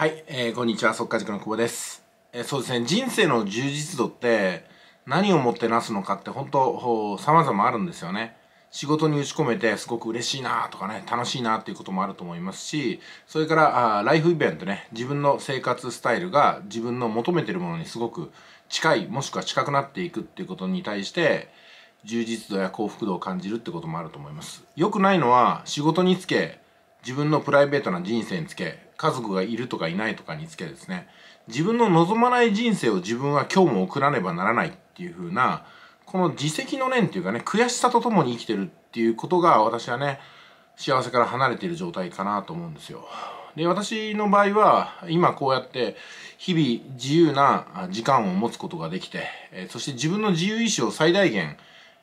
はい、えー、こんにちは、即稼塾の久保です、えー、そうですね、人生の充実度って何をもってなすのかって本当様々あるんですよね。仕事に打ち込めてすごく嬉しいなとかね、楽しいなっていうこともあると思いますし、それからあライフイベントね、自分の生活スタイルが自分の求めてるものにすごく近い、もしくは近くなっていくっていうことに対して、充実度や幸福度を感じるってこともあると思います。良くないのは仕事につけ、自分のプライベートな人生につけ、家族がいるとかいないとかにつけですね自分の望まない人生を自分は今日も送らねばならないっていう風なこの自責の念っていうかね悔しさとともに生きてるっていうことが私はね幸せから離れている状態かなと思うんですよ。で私の場合は今こうやって日々自由な時間を持つことができてそして自分の自由意志を最大限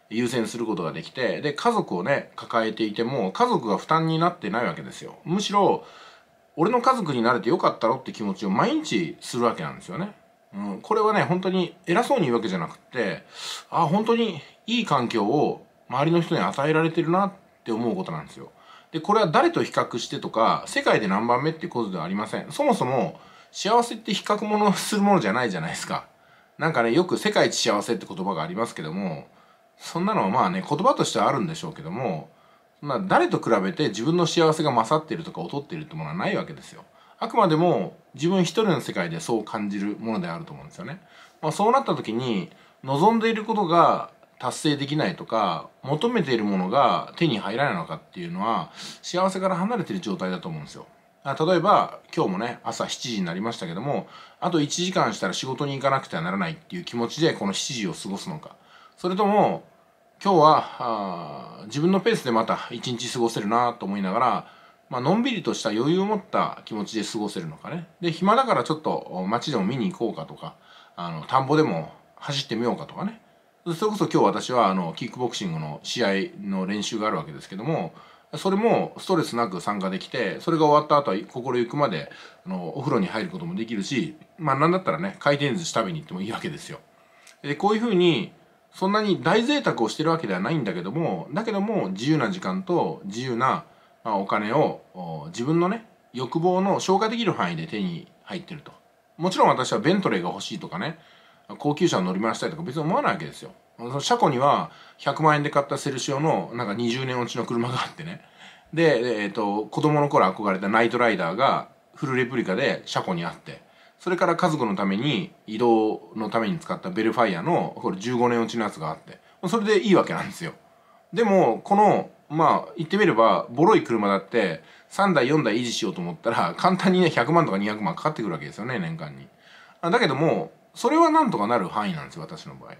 優先することができてで家族をね抱えていても家族が負担になってないわけですよ。むしろ俺の家族になれてよかったろって気持ちを毎日するわけなんですよね。うん、これはね、本当に偉そうに言うわけじゃなくて、あ、本当にいい環境を周りの人に与えられてるなって思うことなんですよ。で、これは誰と比較してとか、世界で何番目ってことではありません。そもそも、幸せって比較ものするものじゃないじゃないですか。なんかね、よく世界一幸せって言葉がありますけども、そんなのはまあね、言葉としてはあるんでしょうけども、まあ、誰と比べて自分の幸せが勝っているとか劣っているってものはないわけですよ。あくまでも自分一人の世界でそう感じるものであると思うんですよね。まあ、そうなった時に望んでいることが達成できないとか求めているものが手に入らないのかっていうのは幸せから離れている状態だと思うんですよ。例えば今日もね朝7時になりましたけどもあと1時間したら仕事に行かなくてはならないっていう気持ちでこの7時を過ごすのかそれとも今日は自分のペースでまた一日過ごせるなと思いながら、まあのんびりとした余裕を持った気持ちで過ごせるのかね。で、暇だからちょっと街でも見に行こうかとか、あの、田んぼでも走ってみようかとかね。それこそ今日私はあの、キックボクシングの試合の練習があるわけですけども、それもストレスなく参加できて、それが終わった後は心ゆくまで、あの、お風呂に入ることもできるし、まあなんだったらね、回転寿司食べに行ってもいいわけですよ。で、こういうふうに、そんなに大贅沢をしてるわけではないんだけどもだけども自由な時間と自由なお金を自分のね欲望の消化できる範囲で手に入ってるともちろん私はベントレーが欲しいとかね高級車乗り回したいとか別に思わないわけですよ車庫には100万円で買ったセルシオのなんか20年落ちの車があってねで、えーと子供の頃憧れたナイトライダーがフルレプリカで車庫にあってそれから家族のために移動のために使ったベルファイアのこれ15年落ちのやつがあってそれでいいわけなんですよでもこのまあ言ってみればボロい車だって3台4台維持しようと思ったら簡単にね100万とか200万かかってくるわけですよね年間にだけどもそれはなんとかなる範囲なんですよ私の場合は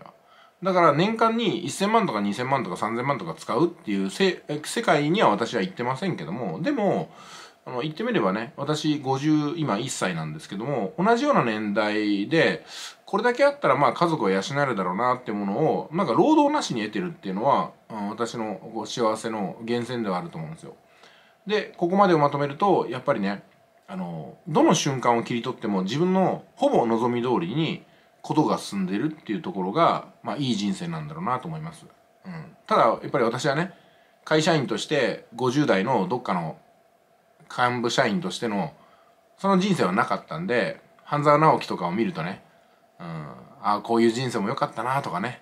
だから年間に1000万とか2000万とか3000万とか使うっていう世界には私は行ってませんけどもでもあの、言ってみればね、私50、今1歳なんですけども、同じような年代で、これだけあったらまあ家族は養えるだろうなってものを、なんか労働なしに得てるっていうのは、うん、私の幸せの源泉ではあると思うんですよ。で、ここまでをまとめると、やっぱりね、あの、どの瞬間を切り取っても自分のほぼ望み通りにことが進んでるっていうところが、まあいい人生なんだろうなと思います。うん。ただ、やっぱり私はね、会社員として50代のどっかの幹部社員としてのその人生はなかったんで半沢直樹とかを見るとね、うん、ああこういう人生も良かったなとかね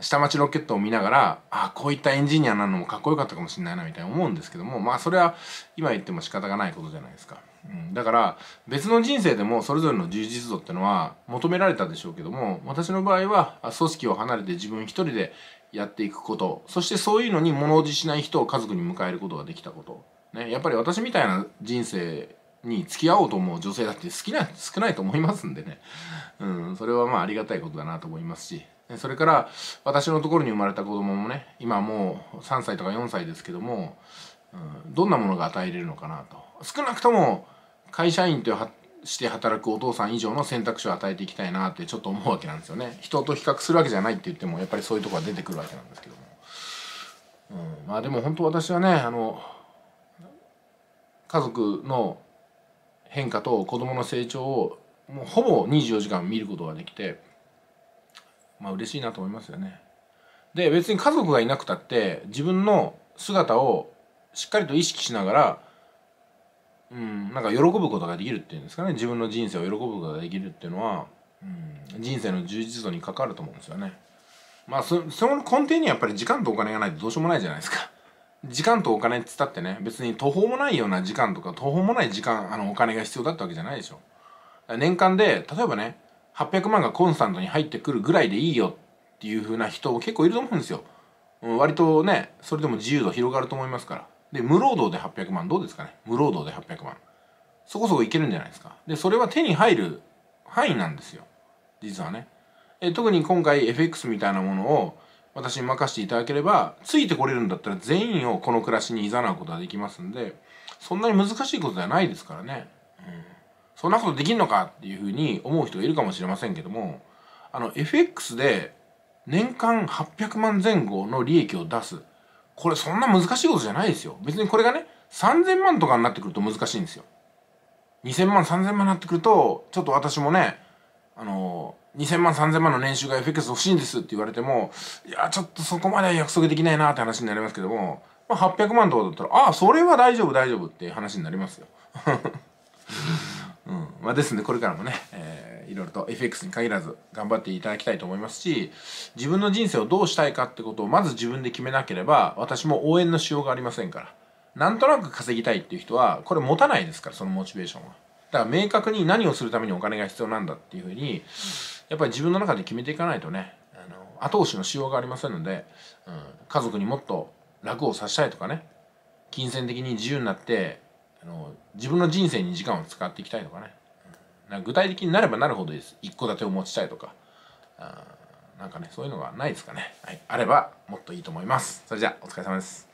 下町ロケットを見ながらああこういったエンジニアなのもかっこよかったかもしれないなみたいに思うんですけどもまあそれは今言っても仕方がないことじゃないですか、うん、だから別の人生でもそれぞれの充実度ってのは求められたでしょうけども私の場合は組織を離れて自分一人でやっていくことそしてそういうのに物おじしない人を家族に迎えることができたことね、やっぱり私みたいな人生に付き合おうと思う女性だって好きな少ないと思いますんでね、うん、それはまあありがたいことだなと思いますしそれから私のところに生まれた子供もね今もう3歳とか4歳ですけども、うん、どんなものが与えれるのかなと少なくとも会社員として働くお父さん以上の選択肢を与えていきたいなってちょっと思うわけなんですよね人と比較するわけじゃないって言ってもやっぱりそういうとこは出てくるわけなんですけども、うん、まあでも本当私はねあの家族の変化と子供の成長をもうほぼ24時間見ることができてまあ嬉しいなと思いますよね。で別に家族がいなくたって自分の姿をしっかりと意識しながらうんなんか喜ぶことができるっていうんですかね自分の人生を喜ぶことができるっていうのは、うん、人生の充実度に関わると思うんですよね。まあそその根底にやっぱり時間とお金がないとどうしようもないじゃないですか。時間とお金ってったってね別に途方もないような時間とか途方もない時間あのお金が必要だったわけじゃないでしょ年間で例えばね800万がコンスタントに入ってくるぐらいでいいよっていう風な人結構いると思うんですよ、うん、割とねそれでも自由度広がると思いますからで無労働で800万どうですかね無労働で800万そこそこいけるんじゃないですかでそれは手に入る範囲なんですよ実はねえ特に今回 FX みたいなものを私に任せていただければ、ついてこれるんだったら全員をこの暮らしに誘うことができますんで、そんなに難しいことではないですからね。うん、そんなことできんのかっていうふうに思う人がいるかもしれませんけども、あの、FX で年間800万前後の利益を出す。これそんな難しいことじゃないですよ。別にこれがね、3000万とかになってくると難しいんですよ。2000万、3000万になってくると、ちょっと私もね、あのー2000万3000万の年収が FX 欲しいんですって言われても、いや、ちょっとそこまでは約束できないなって話になりますけども、まあ、800万とかだったら、ああ、それは大丈夫大丈夫って話になりますよ。うん。まあ、ですんで、これからもね、えー、いろいろと FX に限らず頑張っていただきたいと思いますし、自分の人生をどうしたいかってことをまず自分で決めなければ、私も応援のしようがありませんから。なんとなく稼ぎたいっていう人は、これ持たないですから、そのモチベーションは。だから明確に何をするためにお金が必要なんだっていうふうに、やっぱり自分の中で決めていかないとねあの後押しのしようがありませんので、うん、家族にもっと楽をさせたいとかね金銭的に自由になってあの自分の人生に時間を使っていきたいとかね、うん、具体的になればなるほどです一戸建てを持ちたいとかあなんかねそういうのがないですかね、はい、あればもっといいと思いますそれじゃあお疲れ様です